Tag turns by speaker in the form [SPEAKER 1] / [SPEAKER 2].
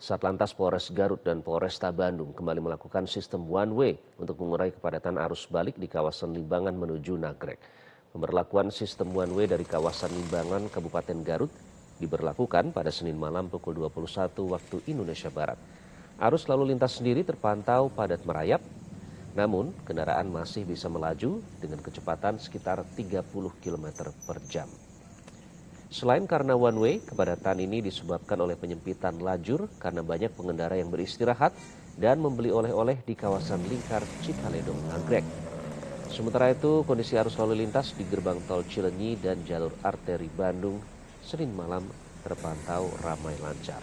[SPEAKER 1] Satlantas Polres Garut dan Polresta Bandung kembali melakukan sistem one way untuk mengurai kepadatan arus balik di kawasan Limbangan menuju Nagrek. Pemberlakuan sistem one way dari kawasan Limbangan Kabupaten Garut diberlakukan pada Senin malam pukul 21 waktu Indonesia Barat. Arus lalu lintas sendiri terpantau padat merayap, namun kendaraan masih bisa melaju dengan kecepatan sekitar 30 km per jam. Selain karena one way, kepadatan ini disebabkan oleh penyempitan lajur karena banyak pengendara yang beristirahat dan membeli oleh-oleh di kawasan lingkar Cikaledong Nagrek. Sementara itu, kondisi arus lalu lintas di gerbang tol Cilenyi dan jalur arteri Bandung Senin malam terpantau ramai lancar.